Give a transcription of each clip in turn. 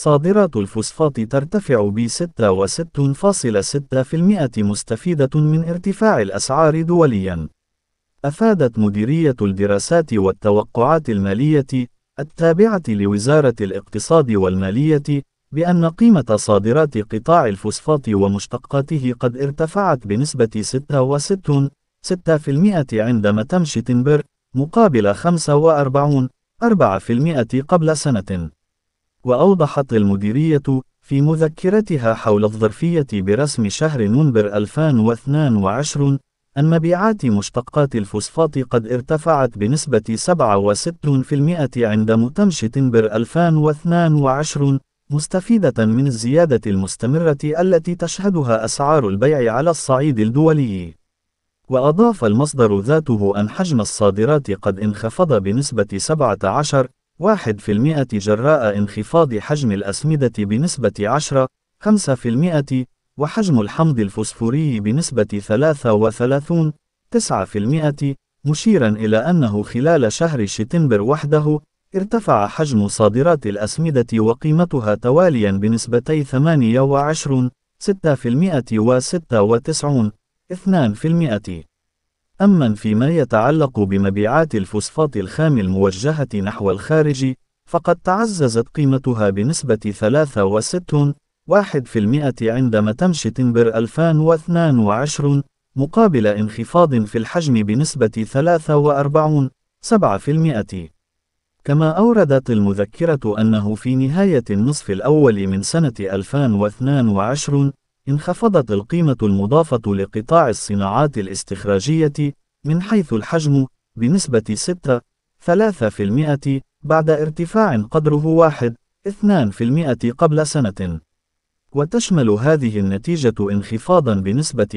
صادرات الفوسفات ترتفع ب 66.6% مستفيدة من ارتفاع الأسعار دولياً. أفادت مديرية الدراسات والتوقعات المالية التابعة لوزارة الاقتصاد والمالية بأن قيمة صادرات قطاع الفوسفات ومشتقاته قد ارتفعت بنسبة 66 عندما تمشي تنبر مقابل 45 4% قبل سنة. وأوضحت المديرية في مذكرتها حول الظرفية برسم شهر منبر 2022 أن مبيعات مشتقات الفوسفات قد ارتفعت بنسبة 67% عند متمشط تنبر 2022 مستفيدة من الزيادة المستمرة التي تشهدها أسعار البيع على الصعيد الدولي. وأضاف المصدر ذاته أن حجم الصادرات قد انخفض بنسبة 17 1% جراء انخفاض حجم الأسمدة بنسبة 10 5% وحجم الحمض الفوسفوري بنسبة 33 9% مشيرا إلى أنه خلال شهر شتنبر وحده ارتفع حجم صادرات الأسمدة وقيمتها تواليا بنسبتي 28 6% و 96 2% أما فيما يتعلق بمبيعات الفوسفات الخام الموجهة نحو الخارج، فقد تعززت قيمتها بنسبة 63.1% عندما تمشي تمبر 2022 مقابل انخفاض في الحجم بنسبة 43.7%. كما أوردت المذكرة أنه في نهاية النصف الأول من سنة 2022 انخفضت القيمة المضافة لقطاع الصناعات الاستخراجية من حيث الحجم بنسبة 6.3% بعد ارتفاع قدره 1.2% قبل سنة. وتشمل هذه النتيجة انخفاضا بنسبة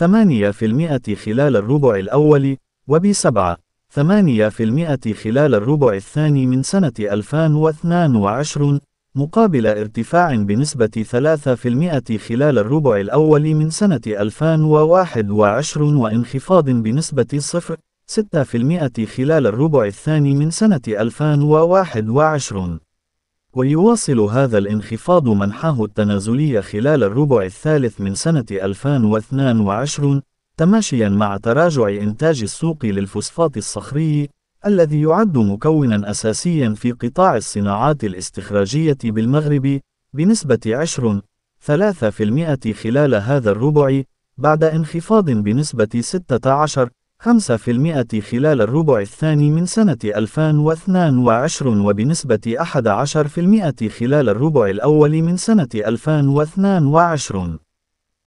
4.8% خلال الربع الأول وب 7.8% خلال الربع الثاني من سنة 2022 مقابل ارتفاع بنسبة 3% خلال الربع الأول من سنة 2021 وانخفاض بنسبة 0.6% خلال الربع الثاني من سنة 2021 ويواصل هذا الانخفاض منحاه التنازلي خلال الربع الثالث من سنة 2022 تماشيا مع تراجع إنتاج السوق للفوسفات الصخري الذي يعد مكونا أساسيا في قطاع الصناعات الاستخراجية بالمغرب بنسبة 20 3% خلال هذا الربع بعد انخفاض بنسبة 16 5% خلال الربع الثاني من سنة 2022 وبنسبة 11% خلال الربع الأول من سنة 2022